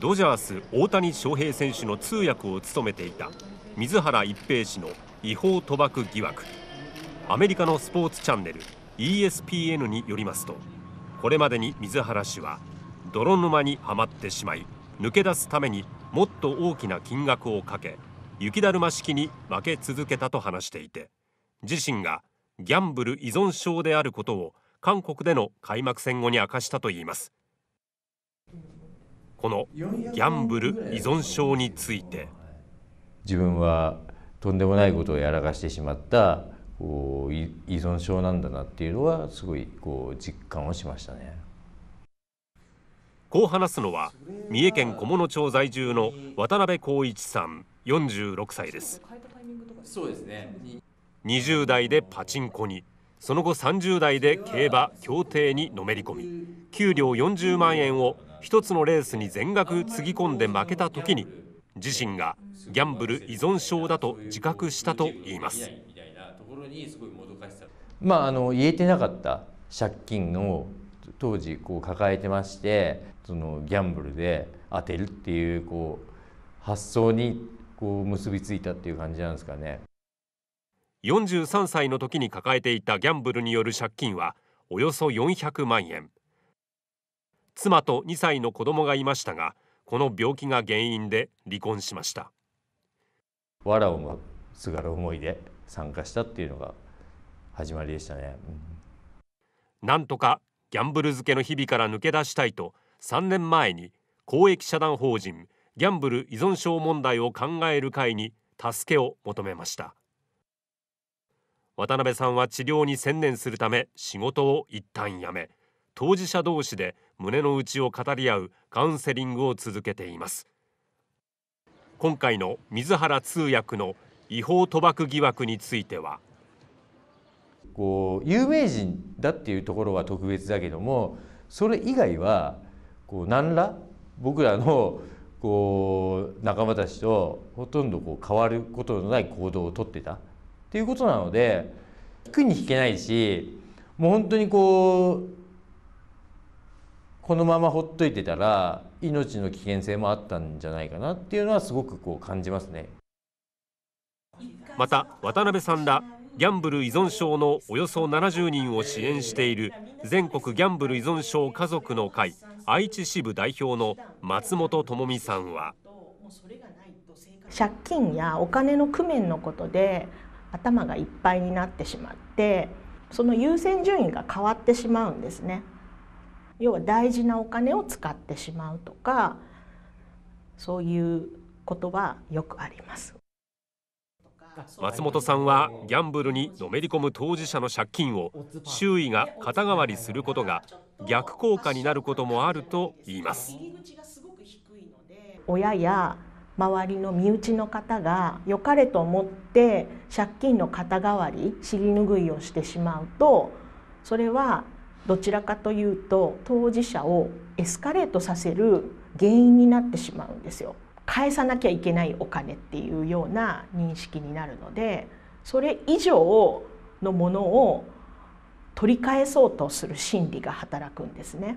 ドジャース大谷翔平選手の通訳を務めていた水原一平氏の違法賭博疑惑アメリカのスポーツチャンネル ESPN によりますとこれまでに水原氏は泥沼にはまってしまい抜け出すためにもっと大きな金額をかけ雪だるま式に負け続けたと話していて自身がギャンブル依存症であることを韓国での開幕戦後に明かしたといいますこのギャンブル依存症について自分はとんでもないことをやらかしてしまったこう依存症なんだなっていうのはすごいこう実感をしましたねこう話すのは三重県菰野町在住の渡辺光一さん46歳ですそうですね20代でパチンコにその後30代で競馬競艇にのめり込み給料40万円を一つのレースに全額つぎ込んで負けた時に自身がギャンブル依存症だと自覚したといいますまああの言えてなかった借金を当時こう抱えてましてそのギャンブルで当てるっていうこう発想にこう結びついたっていう感じなんですかね43歳の時に抱えていたギャンブルによる借金はおよそ400万円妻と2歳の子供がいましたがこの病気が原因で離婚しましたわらをもすがる思いで参加したっていうのが始まりでしたね、うん、なんとかギャンブル漬けの日々から抜け出したいと3年前に公益社団法人ギャンブル依存症問題を考える会に助けを求めました渡辺さんは治療に専念するため仕事を一旦辞め当事者同士で胸の内を語り合うカウンセリングを続けています今回の水原通訳の違法賭博疑惑についてはこう有名人だっていうところは特別だけどもそれ以外はこう何ら僕らのこう仲間たちとほとんどこう変わることのない行動をとってたっていうことなので引くに引けないしもう本当にこうこのままほっといてたら命の危険性もあったんじゃないかなっていうのはすごくこう感じますねまた渡辺さんらギャンブル依存症のおよそ70人を支援している全国ギャンブル依存症家族の会愛知支部代表の松本智美さんは借金やお金の工面のことで頭がいっぱいになってしまってその優先順位が変わってしまうんですね要は大事なお金を使ってしまうとかそういうことはよくあります松本さんはギャンブルにのめり込む当事者の借金を周囲が肩代わりすることが逆効果になることもあると言います親や周りの身内の方が良かれと思って借金の肩代わり尻拭いをしてしまうとそれはどちらかというと当事者をエスカレートさせる原因になってしまうんですよ。返さなきゃいけないお金っていうような認識になるのでそれ以上のものを取り返そうとする心理が働くんですね。